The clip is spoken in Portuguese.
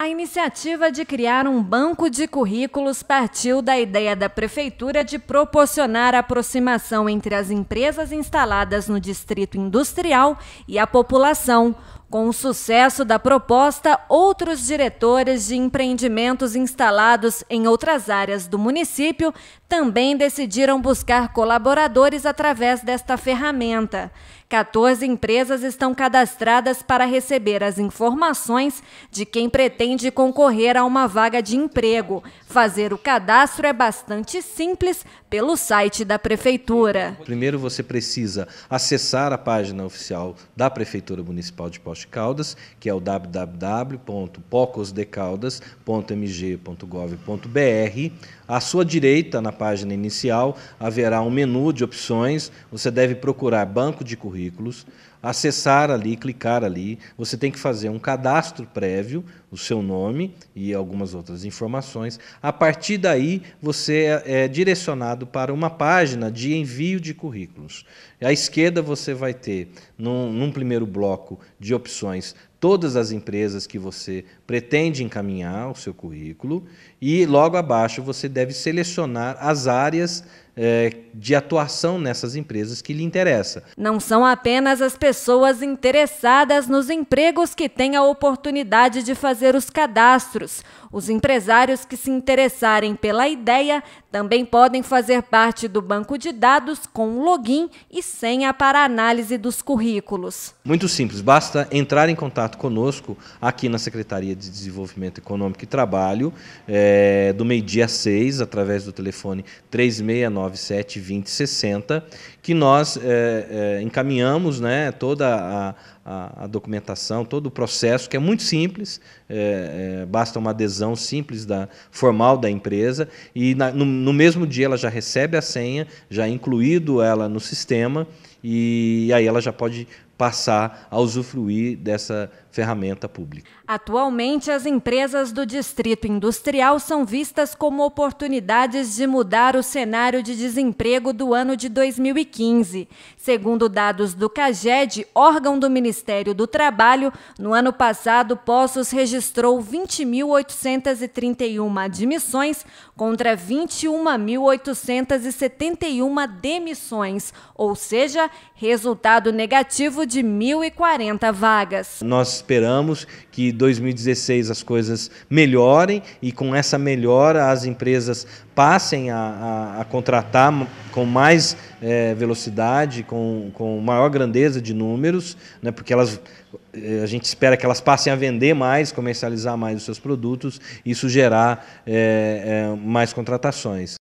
A iniciativa de criar um banco de currículos partiu da ideia da Prefeitura de proporcionar aproximação entre as empresas instaladas no Distrito Industrial e a população. Com o sucesso da proposta, outros diretores de empreendimentos instalados em outras áreas do município também decidiram buscar colaboradores através desta ferramenta. 14 empresas estão cadastradas para receber as informações de quem pretende concorrer a uma vaga de emprego. Fazer o cadastro é bastante simples pelo site da Prefeitura. Primeiro você precisa acessar a página oficial da Prefeitura Municipal de Poste Caldas, que é o www.pocosdecaldas.mg.gov.br. À sua direita, na página inicial, haverá um menu de opções. Você deve procurar banco de currículos currículos, acessar ali, clicar ali. Você tem que fazer um cadastro prévio, o seu nome e algumas outras informações. A partir daí, você é, é direcionado para uma página de envio de currículos. À esquerda, você vai ter, num, num primeiro bloco de opções, todas as empresas que você pretende encaminhar o seu currículo e logo abaixo você deve selecionar as áreas é, de atuação nessas empresas que lhe interessa. Não são apenas as pessoas interessadas nos empregos que têm a oportunidade de fazer os cadastros. Os empresários que se interessarem pela ideia também podem fazer parte do banco de dados com login e senha para análise dos currículos. Muito simples, basta entrar em contato conosco aqui na Secretaria de Desenvolvimento Econômico e Trabalho, é, do meio-dia 6, através do telefone 369. 997 2060, que nós é, é, encaminhamos né, toda a, a, a, documentação, todo o processo, que é muito simples, é, é, basta uma adesão simples da, formal da empresa, e na, no, no, mesmo dia ela já recebe a senha, já é incluído ela no sistema, e aí ela já pode passar a usufruir dessa ferramenta pública. Atualmente, as empresas do Distrito Industrial são vistas como oportunidades de mudar o cenário de desemprego do ano de 2015. Segundo dados do CAGED, órgão do Ministério Ministério do Trabalho, no ano passado, Poços registrou 20.831 admissões contra 21.871 demissões, ou seja, resultado negativo de 1.040 vagas. Nós esperamos que 2016 as coisas melhorem e com essa melhora as empresas passem a, a, a contratar com mais é, velocidade, com, com maior grandeza de números, né, porque elas, eh, a gente espera que elas passem a vender mais, comercializar mais os seus produtos, e isso gerar é, é, mais contratações.